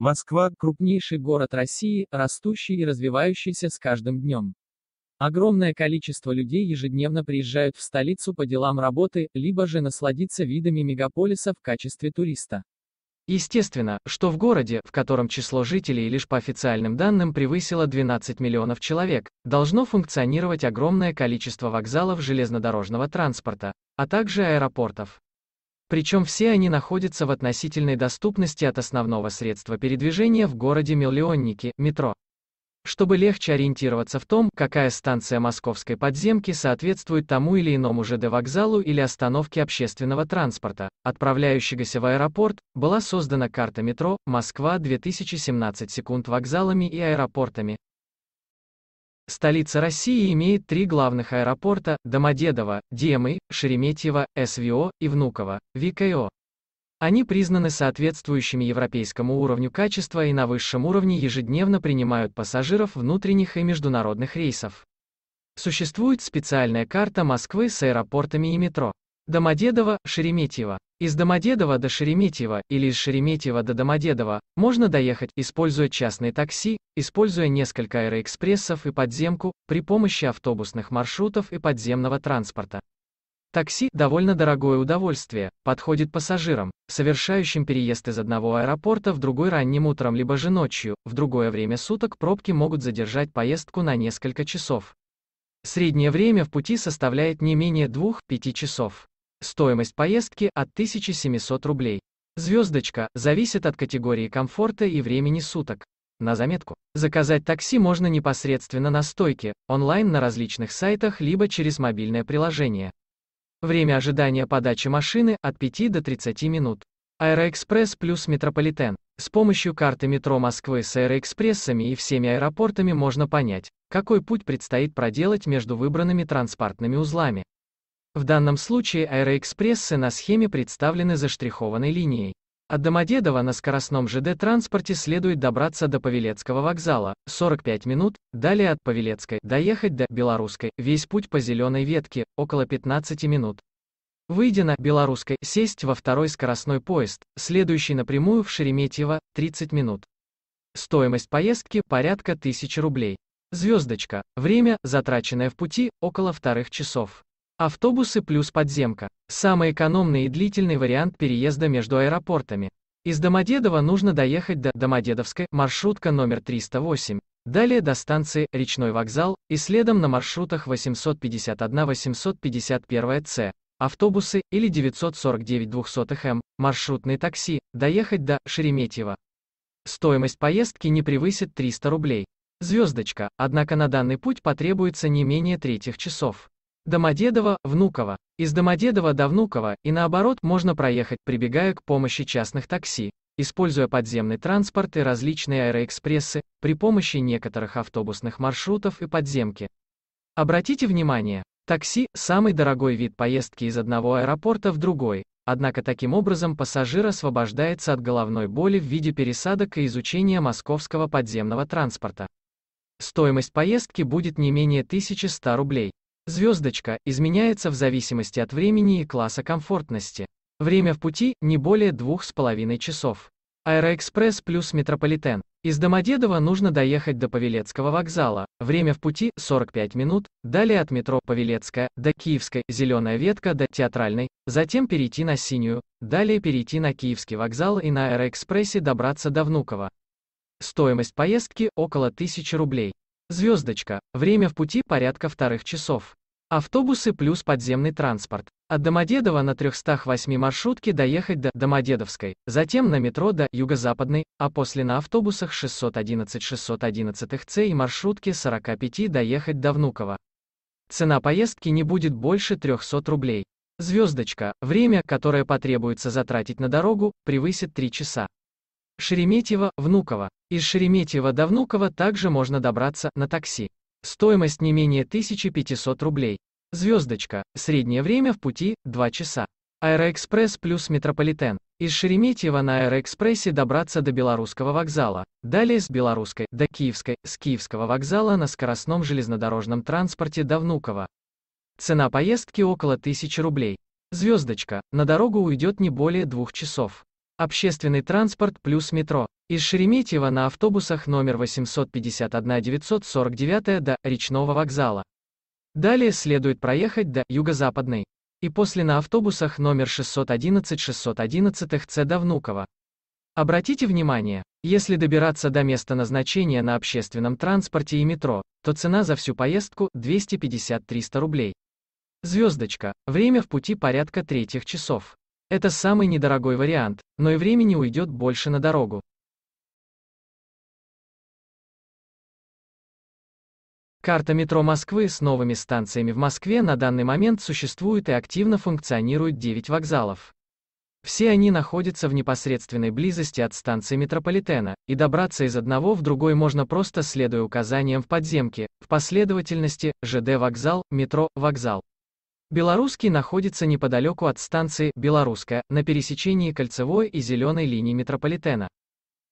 Москва – крупнейший город России, растущий и развивающийся с каждым днем. Огромное количество людей ежедневно приезжают в столицу по делам работы, либо же насладиться видами мегаполиса в качестве туриста. Естественно, что в городе, в котором число жителей лишь по официальным данным превысило 12 миллионов человек, должно функционировать огромное количество вокзалов железнодорожного транспорта, а также аэропортов причем все они находятся в относительной доступности от основного средства передвижения в городе Миллионники, метро. Чтобы легче ориентироваться в том, какая станция московской подземки соответствует тому или иному ЖД вокзалу или остановке общественного транспорта, отправляющегося в аэропорт, была создана карта метро «Москва 2017 секунд» вокзалами и аэропортами, Столица России имеет три главных аэропорта – Домодедово, Демы, Шереметьево, СВО и Внуково, ВКО. Они признаны соответствующими европейскому уровню качества и на высшем уровне ежедневно принимают пассажиров внутренних и международных рейсов. Существует специальная карта Москвы с аэропортами и метро. Домодедово, Шереметьево. Из Домодедова до Шереметьево или из Шереметьево до Домодедова можно доехать, используя частные такси, используя несколько аэроэкспрессов и подземку, при помощи автобусных маршрутов и подземного транспорта. Такси – довольно дорогое удовольствие, подходит пассажирам, совершающим переезд из одного аэропорта в другой ранним утром либо же ночью, в другое время суток пробки могут задержать поездку на несколько часов. Среднее время в пути составляет не менее 2-5 часов. Стоимость поездки от 1700 рублей. Звездочка зависит от категории комфорта и времени суток. На заметку. Заказать такси можно непосредственно на стойке, онлайн на различных сайтах, либо через мобильное приложение. Время ожидания подачи машины от 5 до 30 минут. Аэроэкспресс плюс Метрополитен. С помощью карты метро Москвы с аэроэкспрессами и всеми аэропортами можно понять, какой путь предстоит проделать между выбранными транспортными узлами. В данном случае аэроэкспрессы на схеме представлены заштрихованной линией. От Домодедова на скоростном ЖД-транспорте следует добраться до Павелецкого вокзала, 45 минут, далее от Павелецкой доехать до Белорусской, весь путь по зеленой ветке, около 15 минут. Выйдя на Белорусской, сесть во второй скоростной поезд, следующий напрямую в Шереметьево, 30 минут. Стоимость поездки порядка 1000 рублей. Звездочка. Время, затраченное в пути, около вторых часов. Автобусы плюс подземка. Самый экономный и длительный вариант переезда между аэропортами. Из Домодедова нужно доехать до Домодедовской, маршрутка номер 308. Далее до станции «Речной вокзал» и следом на маршрутах 851-851С, автобусы или 949-200М, маршрутные такси, доехать до Шереметьево. Стоимость поездки не превысит 300 рублей. Звездочка, однако на данный путь потребуется не менее третьих часов. Домодедово, Внуково. Из Домодедово до Внуково и наоборот можно проехать, прибегая к помощи частных такси, используя подземный транспорт и различные аэроэкспрессы, при помощи некоторых автобусных маршрутов и подземки. Обратите внимание, такси – самый дорогой вид поездки из одного аэропорта в другой, однако таким образом пассажир освобождается от головной боли в виде пересадок и изучения московского подземного транспорта. Стоимость поездки будет не менее 1100 рублей. Звездочка изменяется в зависимости от времени и класса комфортности. Время в пути не более 2,5 часов. Аэроэкспресс плюс метрополитен. Из Домодедова нужно доехать до Павелецкого вокзала. Время в пути 45 минут, далее от метро Павелецкая до Киевской, Зеленая ветка до Театральной, затем перейти на Синюю, далее перейти на Киевский вокзал и на Аэроэкспрессе добраться до Внуково. Стоимость поездки около 1000 рублей. Звездочка. Время в пути порядка вторых часов. Автобусы плюс подземный транспорт. От Домодедова на 308 маршрутке доехать до Домодедовской, затем на метро до Юго-Западной, а после на автобусах 611-611Ц и маршрутке 45 доехать до Внуково. Цена поездки не будет больше 300 рублей. Звездочка, время, которое потребуется затратить на дорогу, превысит 3 часа. Шереметьево, Внуково. Из Шереметьево до Внуково также можно добраться на такси. Стоимость не менее 1500 рублей. Звездочка. Среднее время в пути – 2 часа. Аэроэкспресс плюс метрополитен. Из Шереметьево на аэроэкспрессе добраться до Белорусского вокзала. Далее с Белорусской до Киевской, с Киевского вокзала на скоростном железнодорожном транспорте до Внуково. Цена поездки около 1000 рублей. Звездочка. На дорогу уйдет не более двух часов. Общественный транспорт плюс метро. Из Шереметьево на автобусах номер 851-949 до Речного вокзала. Далее следует проехать до Юго-Западной. И после на автобусах номер 611-611 Ц до Внуково. Обратите внимание, если добираться до места назначения на общественном транспорте и метро, то цена за всю поездку 250-300 рублей. Звездочка, время в пути порядка третьих часов. Это самый недорогой вариант, но и времени уйдет больше на дорогу. Карта метро Москвы с новыми станциями в Москве на данный момент существует и активно функционирует 9 вокзалов. Все они находятся в непосредственной близости от станции метрополитена, и добраться из одного в другой можно просто следуя указаниям в подземке, в последовательности ЖД вокзал, метро, вокзал. Белорусский находится неподалеку от станции «Белорусская» на пересечении кольцевой и зеленой линий метрополитена.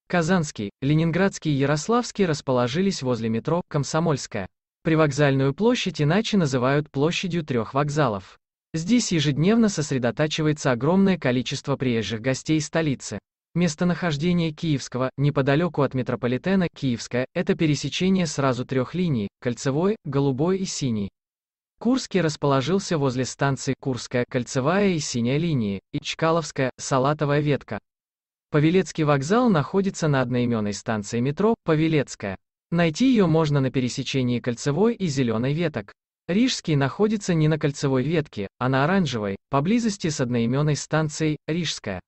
Казанский, Ленинградский и Ярославский расположились возле метро «Комсомольская». Привокзальную площадь иначе называют площадью трех вокзалов. Здесь ежедневно сосредотачивается огромное количество приезжих гостей столицы. Местонахождение Киевского, неподалеку от метрополитена Киевская, это пересечение сразу трех линий – кольцевой, голубой и синий. Курский расположился возле станции Курская, кольцевая и синяя линии, и Чкаловская, салатовая ветка. Павелецкий вокзал находится на одноименной станции метро «Павелецкая». Найти ее можно на пересечении кольцевой и зеленой веток. Рижский находится не на кольцевой ветке, а на оранжевой, поблизости с одноименной станцией Рижская.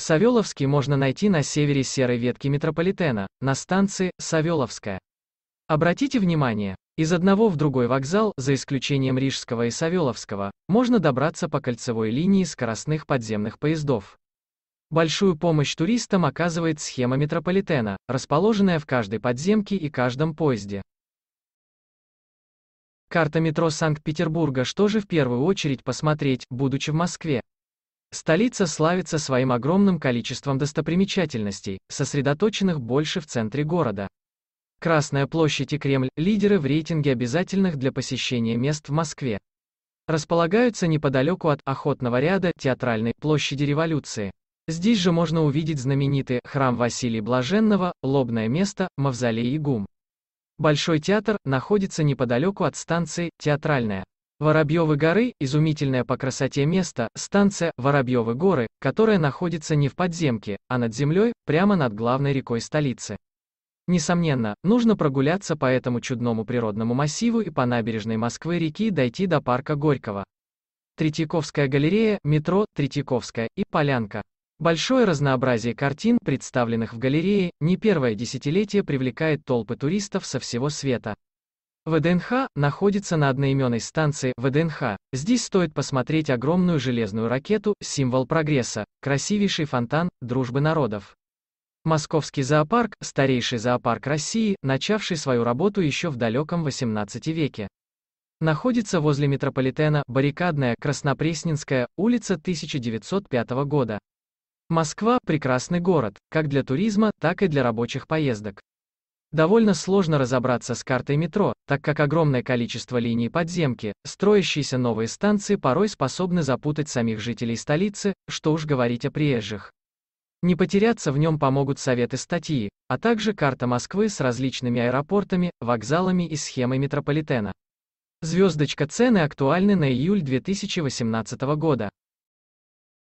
Савеловский можно найти на севере серой ветки метрополитена, на станции Савеловская. Обратите внимание, из одного в другой вокзал, за исключением Рижского и Савеловского, можно добраться по кольцевой линии скоростных подземных поездов. Большую помощь туристам оказывает схема метрополитена, расположенная в каждой подземке и каждом поезде. Карта метро Санкт-Петербурга что же в первую очередь посмотреть, будучи в Москве? Столица славится своим огромным количеством достопримечательностей, сосредоточенных больше в центре города. Красная площадь и Кремль – лидеры в рейтинге обязательных для посещения мест в Москве. Располагаются неподалеку от Охотного ряда Театральной площади революции. Здесь же можно увидеть знаменитый храм Василия Блаженного, лобное место, мавзолей Игум. Большой театр находится неподалеку от станции «Театральная». Воробьевы горы – изумительное по красоте место, станция Воробьевы горы, которая находится не в подземке, а над землей, прямо над главной рекой столицы. Несомненно, нужно прогуляться по этому чудному природному массиву и по набережной Москвы реки дойти до парка Горького. Третьяковская галерея, метро, Третьяковская и Полянка. Большое разнообразие картин, представленных в галерее, не первое десятилетие привлекает толпы туристов со всего света. ВДНХ находится на одноименной станции ВДНХ. Здесь стоит посмотреть огромную железную ракету, символ прогресса, красивейший фонтан, дружбы народов. Московский зоопарк – старейший зоопарк России, начавший свою работу еще в далеком 18 веке. Находится возле метрополитена Баррикадная, Краснопресненская, улица 1905 года. Москва – прекрасный город, как для туризма, так и для рабочих поездок. Довольно сложно разобраться с картой метро, так как огромное количество линий подземки, строящиеся новые станции порой способны запутать самих жителей столицы, что уж говорить о приезжих. Не потеряться в нем помогут советы статьи, а также карта Москвы с различными аэропортами, вокзалами и схемой метрополитена. Звездочка цены актуальны на июль 2018 года.